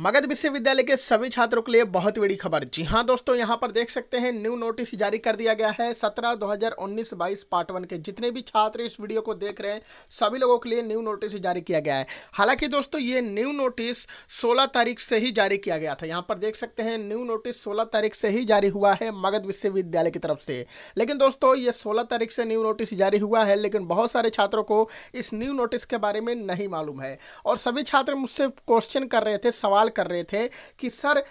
मगध विश्वविद्यालय के सभी छात्रों के लिए बहुत बड़ी खबर जी हाँ दोस्तों यहाँ पर देख सकते हैं न्यू नोटिस जारी कर दिया गया है सत्रह दो हजार उन्नीस बाईस पार्ट वन के जितने भी छात्र इस वीडियो को देख रहे हैं सभी लोगों के लिए न्यू नोटिस जारी किया गया है हालांकि दोस्तों ये न्यू नोटिस सोलह तारीख से ही जारी किया गया था यहाँ पर देख सकते हैं न्यू नोटिस सोलह तारीख से ही जारी हुआ है मगध विश्वविद्यालय की तरफ से लेकिन दोस्तों ये सोलह तारीख से न्यू नोटिस जारी हुआ है लेकिन बहुत सारे छात्रों को इस न्यू नोटिस के बारे में नहीं मालूम है और सभी छात्र मुझसे क्वेश्चन कर रहे थे सवाल सवाल कर रहे थे कि सर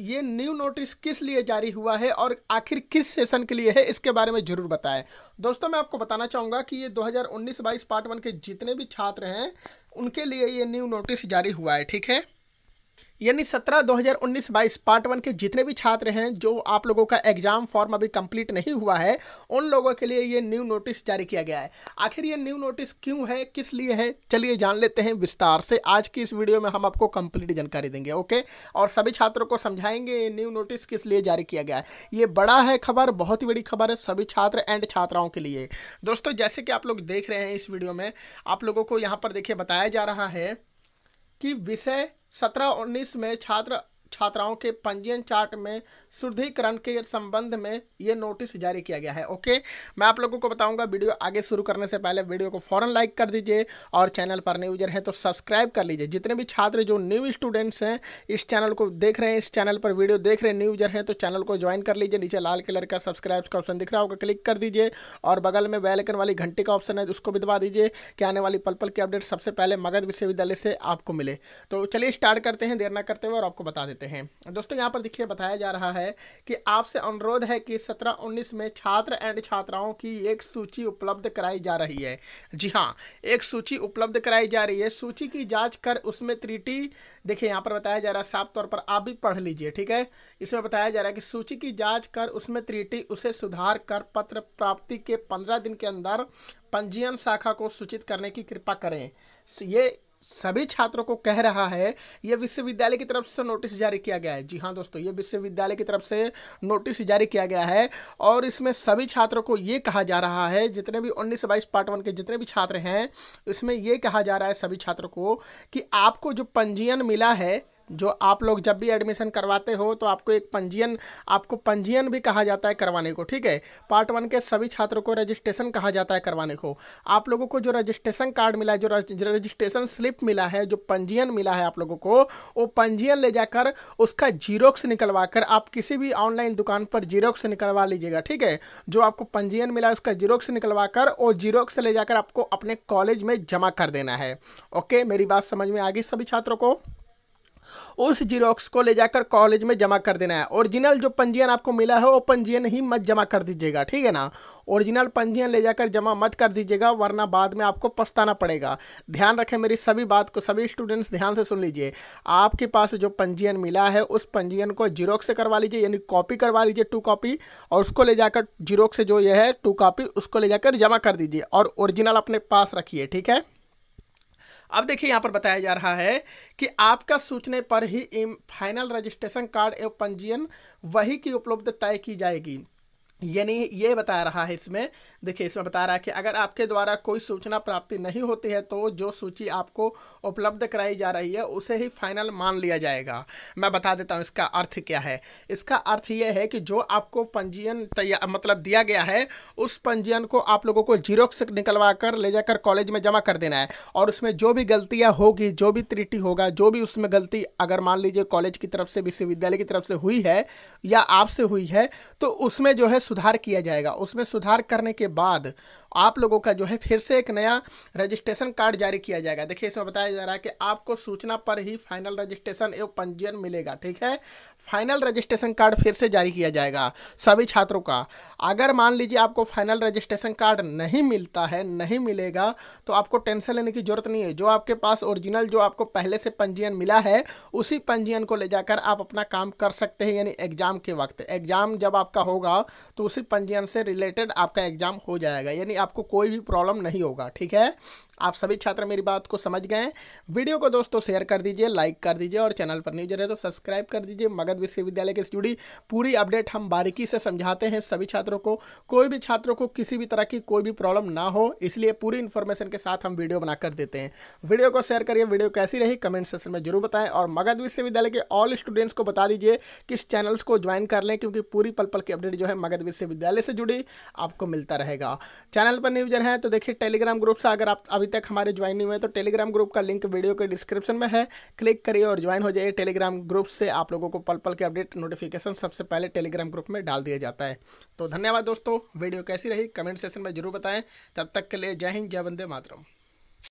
ये न्यू नोटिस किस लिए जारी हुआ है और आखिर किस सेशन के लिए है इसके बारे में ज़रूर बताएं दोस्तों मैं आपको बताना चाहूँगा कि ये 2019-22 पार्ट वन के जितने भी छात्र हैं उनके लिए ये न्यू नोटिस जारी हुआ है ठीक है यानी सत्रह दो हज़ार उन्नीस बाईस पार्ट वन के जितने भी छात्र हैं जो आप लोगों का एग्ज़ाम फॉर्म अभी कंप्लीट नहीं हुआ है उन लोगों के लिए ये न्यू नोटिस जारी किया गया है आखिर ये न्यू नोटिस क्यों है किस लिए है चलिए जान लेते हैं विस्तार से आज की इस वीडियो में हम आपको कंप्लीट जानकारी देंगे ओके और सभी छात्रों को समझाएंगे ये न्यू नोटिस किस लिए जारी किया गया है ये बड़ा है खबर बहुत ही बड़ी खबर है सभी छात्र एंड छात्राओं के लिए दोस्तों जैसे कि आप लोग देख रहे हैं इस वीडियो में आप लोगों को यहाँ पर देखिए बताया जा रहा है कि विषय सत्रह उन्नीस में छात्र छात्राओं के पंजीयन चार्ट में शुद्धिकरण के संबंध में ये नोटिस जारी किया गया है ओके मैं आप लोगों को बताऊंगा वीडियो आगे शुरू करने से पहले वीडियो को फौरन लाइक कर दीजिए और चैनल पर न्यू यूजर हैं तो सब्सक्राइब कर लीजिए जितने भी छात्र जो न्यू स्टूडेंट्स हैं इस चैनल को देख रहे हैं इस चैनल पर वीडियो देख रहे हैं न्यू यूजर हैं तो चैनल को ज्वाइन कर लीजिए नीचे लाल कलर का सब्सक्राइब का ऑप्शन दिख रहा होगा क्लिक कर दीजिए और बगल में वेलकन वाली घंटी का ऑप्शन है उसको भी दबा दीजिए कि आने वाली पल पल की अपडेट सबसे पहले मगध विश्वविद्यालय से आपको मिले तो चलिए स्टार्ट करते हैं देर ना करते हुए और आपको बता देते हैं करते हैं दोस्तों यहाँ पर देखिए बताया जा रहा है कि आपसे अनुरोध है कि सत्रह उन्नीस में छात्र एंड छात्राओं की एक सूची उपलब्ध कराई जा रही है जी हाँ एक सूची उपलब्ध कराई जा रही है सूची की जाँच कर उसमें त्रिटी देखिए यहाँ पर बताया जा रहा है साफ तौर पर आप भी पढ़ लीजिए ठीक है इसमें बताया जा रहा है कि सूची की जाँच कर उसमें त्रिटि उसे सुधार कर पत्र प्राप्ति के पंद्रह दिन के अंदर पंजीयन शाखा को सूचित करने की कृपा करें ये सभी छात्रों को कह रहा है यह विश्वविद्यालय की तरफ से नोटिस जारी किया गया है जी हाँ दोस्तों ये विश्वविद्यालय की तरफ से नोटिस जारी किया गया है और इसमें सभी छात्रों को ये कहा जा रहा है जितने भी उन्नीस बाईस पार्ट वन के जितने भी छात्र हैं इसमें ये कहा जा रहा है सभी छात्रों को कि आपको जो पंजीयन मिला है जो आप लोग जब भी एडमिशन करवाते हो तो आपको एक पंजीयन आपको पंजीयन भी कहा जाता है करवाने को ठीक है पार्ट वन के सभी छात्रों को रजिस्ट्रेशन कहा जाता है करवाने को आप लोगों को जो रजिस्ट्रेशन कार्ड मिला है जो रजिस्ट्रेशन स्लिप मिला मिला है जो पंजीयन मिला है आप लोगों को वो पंजीयन ले जाकर उसका जीरोक्स निकलवा कर आप किसी भी ऑनलाइन दुकान पर जीरोक्स निकलवा लीजिएगा ठीक है जो आपको पंजीयन मिला है उसका जीरोक्स निकलवा कर वो जीरोक्स ले जाकर आपको अपने कॉलेज में जमा कर देना है ओके मेरी बात समझ में आ गई सभी छात्रों को उस जीरोक्स को ले जाकर कॉलेज में जमा कर देना है ओरिजिनल जो पंजीयन आपको मिला है वो पंजीयन ही मत जमा कर दीजिएगा ठीक है ना ओरिजिनल पंजीयन ले जाकर जमा मत कर दीजिएगा वरना बाद में आपको पछताना पड़ेगा ध्यान रखें मेरी सभी बात को सभी स्टूडेंट्स ध्यान से सुन लीजिए आपके पास जो पंजीयन मिला है उस पंजीयन को जीरोक्स से करवा लीजिए यानी कॉपी करवा लीजिए टू कॉपी और उसको ले जाकर जीरोक्स से जो यह है टू कॉपी उसको ले जाकर जमा कर दीजिए और ओरिजिनल अपने पास रखिए ठीक है अब देखिए यहाँ पर बताया जा रहा है कि आपका सूचने पर ही फाइनल रजिस्ट्रेशन कार्ड एवं पंजीयन वही की उपलब्ध तय की जाएगी ये नहीं ये बता रहा है इसमें देखिए इसमें बता रहा है कि अगर आपके द्वारा कोई सूचना प्राप्ति नहीं होती है तो जो सूची आपको उपलब्ध कराई जा रही है उसे ही फाइनल मान लिया जाएगा मैं बता देता हूँ इसका अर्थ क्या है इसका अर्थ यह है कि जो आपको पंजीयन तैयार मतलब दिया गया है उस पंजीयन को आप लोगों को जीरोक्स निकलवा कर ले जाकर कॉलेज में जमा कर देना है और उसमें जो भी गलतियाँ होगी जो भी त्रिटी होगा जो भी उसमें गलती अगर मान लीजिए कॉलेज की तरफ से विश्वविद्यालय की तरफ से हुई है या आपसे हुई है तो उसमें जो है सुधार किया जाएगा उसमें सुधार करने के बाद आप लोगों का जो है फिर से एक नया रजिस्ट्रेशन कार्ड जारी किया जाएगा देखिए इसमें बताया जा रहा है कि आपको सूचना पर ही फाइनल रजिस्ट्रेशन एवं पंजीयन मिलेगा ठीक है फाइनल रजिस्ट्रेशन कार्ड फिर से जारी किया जाएगा सभी छात्रों का अगर मान लीजिए आपको फाइनल रजिस्ट्रेशन कार्ड नहीं मिलता है नहीं मिलेगा तो आपको टेंशन लेने की ज़रूरत नहीं है जो आपके पास ओरिजिनल जो आपको पहले से पंजीयन मिला है उसी पंजीयन को ले जाकर आप अपना काम कर सकते हैं यानी एग्ज़ाम के वक्त एग्ज़ाम जब आपका होगा तो उसी पंजीयन से रिलेटेड आपका एग्जाम हो जाएगा यानी आपको कोई भी प्रॉब्लम नहीं होगा ठीक है आप सभी छात्र मेरी बात को समझ गए वीडियो को दोस्तों शेयर कर दीजिए लाइक कर दीजिए और चैनल पर न्यूज रहे तो सब्सक्राइब कर दीजिए मगध विश्वविद्यालय की जुड़ी पूरी अपडेट हम बारीकी से समझाते हैं सभी छात्रों को कोई भी छात्रों को किसी भी तरह की कोई भी प्रॉब्लम ना हो इसलिए पूरी इन्फॉर्मेशन के साथ हम वीडियो बनाकर देते हैं वीडियो को शेयर करिए वीडियो कैसी रही कमेंट सेक्शन में जरूर बताएं और मगध विश्वविद्यालय के ऑल स्टूडेंट्स को बता दीजिए किस चैनल्स को ज्वाइन कर लें क्योंकि पूरी पल पल की अपडेट जो है मगध विश्वविद्यालय से जुड़ी आपको मिलता रहेगा चैनल पर न्यूजर हैं तो देखिए टेलीग्राम ग्रुप से अगर आप अभी तक हमारे ज्वाइन नहीं हुए तो टेलीग्राम ग्रुप का लिंक वीडियो के डिस्क्रिप्शन में है क्लिक करिए और ज्वाइन हो जाइए टेलीग्राम ग्रुप से आप लोगों को पल पल के अपडेट नोटिफिकेशन सबसे पहले टेलीग्राम ग्रुप में डाल दिया जाता है तो धन्यवाद दोस्तों वीडियो कैसी रही कमेंट सेशन में जरूर बताएं तब तक के लिए जय हिंद जय वंदे मातरम